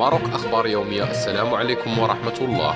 ماروك أخبار يومية السلام عليكم ورحمة الله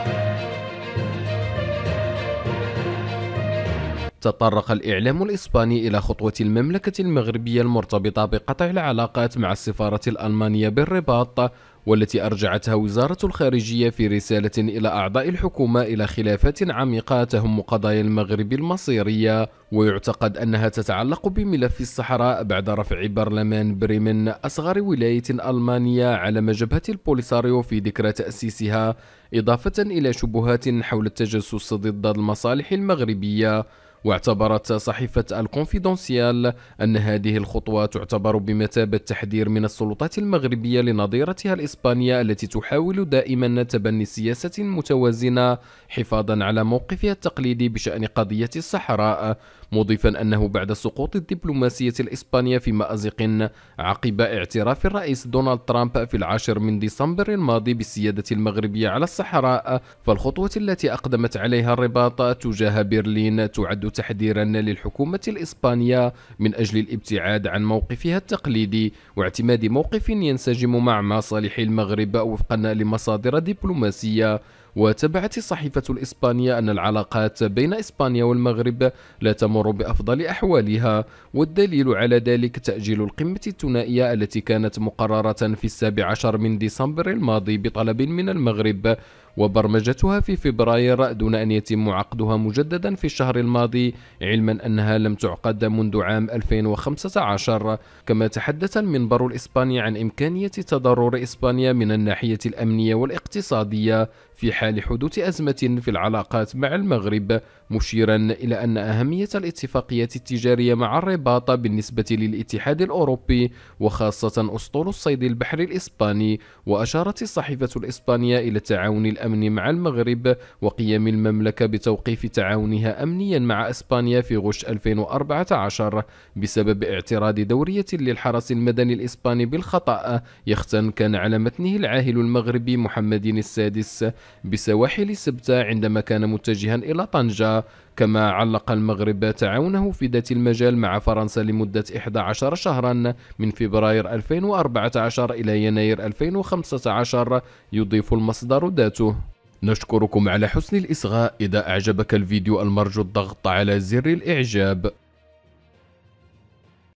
تطرق الإعلام الإسباني إلى خطوة المملكة المغربية المرتبطة بقطع العلاقات مع السفارة الألمانية بالرباط والتي أرجعتها وزارة الخارجية في رسالة إلى أعضاء الحكومة إلى خلافات عميقة تهم قضايا المغرب المصيرية ويعتقد أنها تتعلق بملف الصحراء بعد رفع برلمان بريمن أصغر ولاية ألمانية على جبهة البوليساريو في ذكرى تأسيسها إضافة إلى شبهات حول التجسس ضد المصالح المغربية واعتبرت صحيفة الكونفيدونسيال أن هذه الخطوة تعتبر بمثابة تحذير من السلطات المغربية لنظيرتها الإسبانية التي تحاول دائما تبني سياسة متوازنة حفاظا على موقفها التقليدي بشأن قضية الصحراء مضيفا أنه بعد سقوط الدبلوماسية الإسبانية في مأزق عقب اعتراف الرئيس دونالد ترامب في العاشر من ديسمبر الماضي بالسيادة المغربية على الصحراء فالخطوة التي أقدمت عليها الرباط تجاه برلين تعد تحذيرا للحكومة الإسبانية من أجل الابتعاد عن موقفها التقليدي واعتماد موقف ينسجم مع مصالح المغرب وفقا لمصادر دبلوماسية وتبعت الصحيفة الإسبانية أن العلاقات بين إسبانيا والمغرب لا تمر بأفضل أحوالها والدليل على ذلك تأجيل القمة الثنائية التي كانت مقررة في السابع عشر من ديسمبر الماضي بطلب من المغرب وبرمجتها في فبراير دون أن يتم عقدها مجددا في الشهر الماضي علما أنها لم تعقد منذ عام 2015 كما تحدث المنبر الإسباني عن إمكانية تضرر إسبانيا من الناحية الأمنية والاقتصادية في حال حدوث أزمة في العلاقات مع المغرب مشيرا إلى أن أهمية الاتفاقيات التجارية مع الرباط بالنسبة للاتحاد الأوروبي وخاصة أسطول الصيد البحري الإسباني وأشارت الصحيفة الإسبانية إلى التعاون الأمني الأمن مع المغرب وقيام المملكة بتوقيف تعاونها أمنيا مع إسبانيا في غش 2014 بسبب اعتراض دورية للحرس المدني الإسباني بالخطأ يختن كان على متنه العاهل المغربي محمد السادس بسواحل سبتة عندما كان متجها إلى طنجة كما علق المغرب تعاونه في ذات المجال مع فرنسا لمدة 11 شهرا من فبراير 2014 إلى يناير 2015 يضيف المصدر ذاته نشكركم على حسن الإصغاء إذا أعجبك الفيديو المرجو الضغط على زر الإعجاب